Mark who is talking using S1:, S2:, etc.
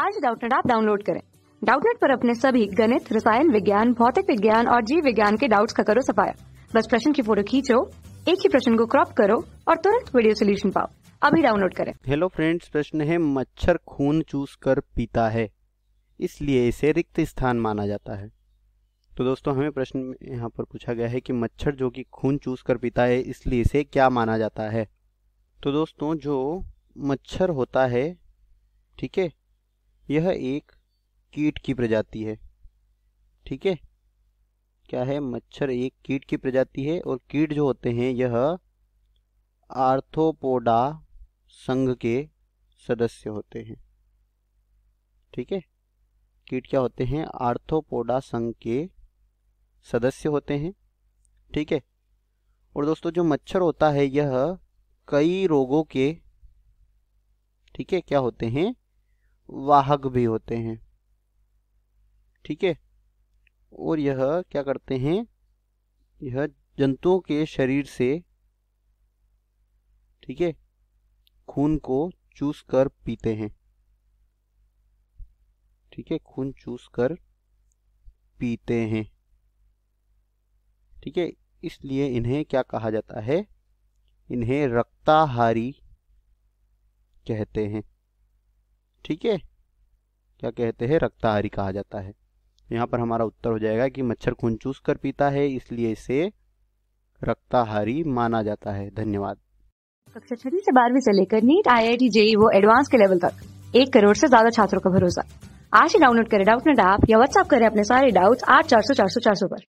S1: आज डाउटनेट आप डाउनलोड करें डाउटनेट पर अपने सभी गणित रसायन विज्ञान भौतिक विज्ञान और जीव विज्ञान के डाउट्स का करो सफाया बस प्रश्न की फोटो खींचो एक ही प्रश्न को क्रॉप करो और तुरंत वीडियो सोल्यूशन पाओ अभी डाउनलोड करें
S2: हेलो फ्रेंड्स प्रश्न है मच्छर खून चूस कर पीता है इसलिए इसे रिक्त स्थान माना जाता है तो दोस्तों हमें प्रश्न यहाँ पर पूछा गया है कि मच्छर जो कि खून चूस कर पीता है इसलिए इसे क्या माना जाता है तो दोस्तों जो मच्छर होता है ठीक है यह एक कीट की प्रजाति है ठीक है क्या है मच्छर एक कीट की प्रजाति है और कीट जो होते हैं यह आर्थोपोडा संघ के सदस्य होते हैं ठीक है कीट क्या होते हैं आर्थोपोडा संघ के सदस्य होते हैं ठीक है और दोस्तों जो मच्छर होता है यह कई रोगों के ठीक है क्या होते हैं वाहक भी होते हैं ठीक है और यह क्या करते हैं यह जंतुओं के शरीर से ठीक है खून को चूस कर पीते हैं ठीक है खून चूस कर पीते हैं ठीक है इसलिए इन्हें क्या कहा जाता है इन्हें रक्ताहारी कहते हैं ठीक है क्या कहते हैं रक्ताहारी कहा जाता है यहाँ पर हमारा उत्तर हो जाएगा कि मच्छर खून चूस कर पीता है इसलिए इसे रक्ताहारी माना जाता है धन्यवाद
S1: कक्षा छठी से बारहवीं से लेकर NEET I I T JEE वो एडवांस के लेवल तक एक करोड़ से ज्यादा छात्रों का भरोसा आज ही डाउनलोड करें डाउट नेट ऐप या व्हाट्सअप करें अपने सारे डाउट्स आठ चार सौ चार सौ चार सौ पर